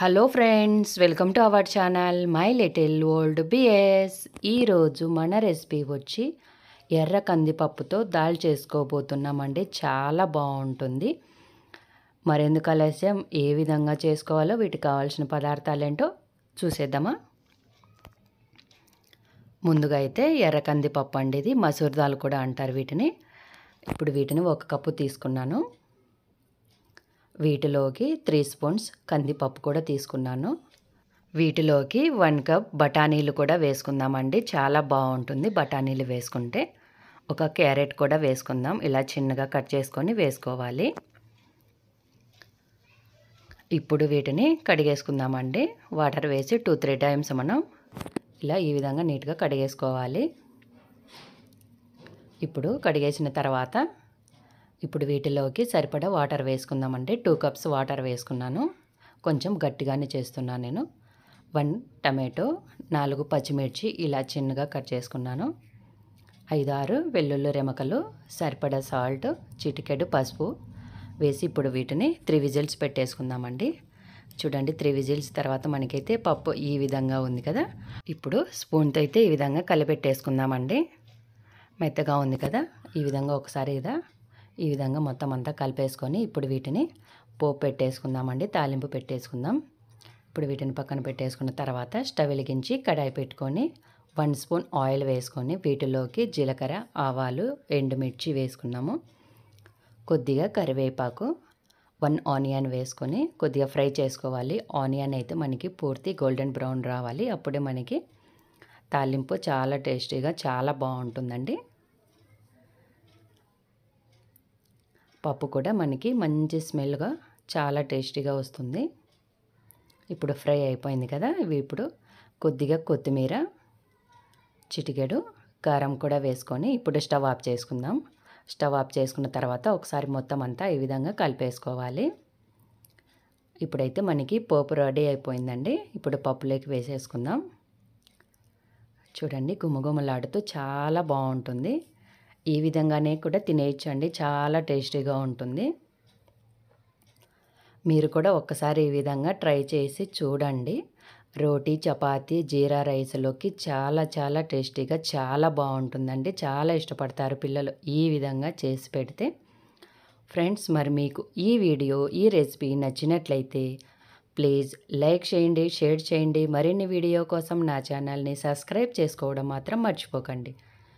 hello friends welcome to our channel my little old BS ఈరోజు మన recipe వచ్చి ఎర్ర కందిపప్పుతో దాల్ చేసుకోబోతున్నామండి చాలా బాగుంటుంది మరెందుకు ఆలస్యం ఏ విధంగా చేసుకోవాలో వీటికి కావాల్సిన పదార్థాలు ఏంటో చూసేద్దామా ముందుగా అయితే ఎర్ర కందిపప్పు అండి ఇది మసూర్ దాల్ కూడా అంటారు వీటిని ఇప్పుడు వీటిని ఒక కప్పు తీసుకున్నాను వీటిలోకి త్రీ స్పూన్స్ కందిపప్పు కూడా తీసుకున్నాను వీటిలోకి వన్ కప్ బఠానీలు కూడా వేసుకుందామండి చాలా బాగుంటుంది బఠానీలు వేసుకుంటే ఒక క్యారెట్ కూడా వేసుకుందాం ఇలా చిన్నగా కట్ చేసుకొని వేసుకోవాలి ఇప్పుడు వీటిని కడిగేసుకుందామండి వాటర్ వేసి టూ త్రీ టైమ్స్ మనం ఇలా ఈ విధంగా నీట్గా కడిగేసుకోవాలి ఇప్పుడు కడిగేసిన తర్వాత ఇప్పుడు వీటిలోకి సరిపడా వాటర్ వేసుకుందామండి టూ కప్స్ వాటర్ వేసుకున్నాను కొంచెం గట్టిగానే చేస్తున్నాను నేను వన్ టమాటో నాలుగు పచ్చిమిర్చి ఇలా చిన్నగా కట్ చేసుకున్నాను ఐదు ఆరు వెల్లుల్లి రెమకలు సరిపడా సాల్ట్ చిటికెడు పసుపు వేసి ఇప్పుడు వీటిని త్రీ విజిల్స్ పెట్టేసుకుందామండి చూడండి త్రీ విజిల్స్ తర్వాత మనకైతే పప్పు ఈ విధంగా ఉంది కదా ఇప్పుడు స్పూన్తో అయితే ఈ విధంగా కలిపెట్టేసుకుందామండి మెత్తగా ఉంది కదా ఈ విధంగా ఒకసారి ఇదా ఈ విధంగా మొత్తం అంతా కలిపేసుకొని ఇప్పుడు వీటిని పోపు పెట్టేసుకుందామండి తాలింపు పెట్టేసుకుందాం ఇప్పుడు వీటిని పక్కన పెట్టేసుకున్న తర్వాత స్టవ్ వెలిగించి కడాయి పెట్టుకొని వన్ స్పూన్ ఆయిల్ వేసుకొని వీటిలోకి జీలకర్ర ఆవాలు ఎండుమిర్చి వేసుకున్నాము కొద్దిగా కరివేపాకు వన్ ఆనియన్ వేసుకొని కొద్దిగా ఫ్రై చేసుకోవాలి ఆనియన్ అయితే మనకి పూర్తి గోల్డెన్ బ్రౌన్ రావాలి అప్పుడే మనకి తాలింపు చాలా టేస్టీగా చాలా బాగుంటుందండి పప్పు కూడా మనకి మంచి స్మెల్గా చాలా టేస్టీగా వస్తుంది ఇప్పుడు ఫ్రై అయిపోయింది కదా ఇవి ఇప్పుడు కొద్దిగా కొత్తిమీర చిటికెడు కారం కూడా వేసుకొని ఇప్పుడు స్టవ్ ఆఫ్ చేసుకుందాం స్టవ్ ఆఫ్ చేసుకున్న తర్వాత ఒకసారి మొత్తం అంతా ఈ విధంగా కలిపేసుకోవాలి ఇప్పుడైతే మనకి పోపు రెడీ అయిపోయిందండి ఇప్పుడు పప్పులోకి వేసేసుకుందాం చూడండి గుమ్మగుమ్మలాడుతూ చాలా బాగుంటుంది ఈ విధంగానే కూడా తినేయచ్చండి చాలా టేస్టీగా ఉంటుంది మీరు కూడా ఒక్కసారి ఈ విధంగా ట్రై చేసి చూడండి రోటీ చపాతి జీరా రైస్లోకి చాలా చాలా టేస్టీగా చాలా బాగుంటుందండి చాలా ఇష్టపడతారు పిల్లలు ఈ విధంగా చేసి పెడితే ఫ్రెండ్స్ మరి మీకు ఈ వీడియో ఈ రెసిపీ నచ్చినట్లయితే ప్లీజ్ లైక్ చేయండి షేర్ చేయండి మరిన్ని వీడియో కోసం నా ఛానల్ని సబ్స్క్రైబ్ చేసుకోవడం మాత్రం మర్చిపోకండి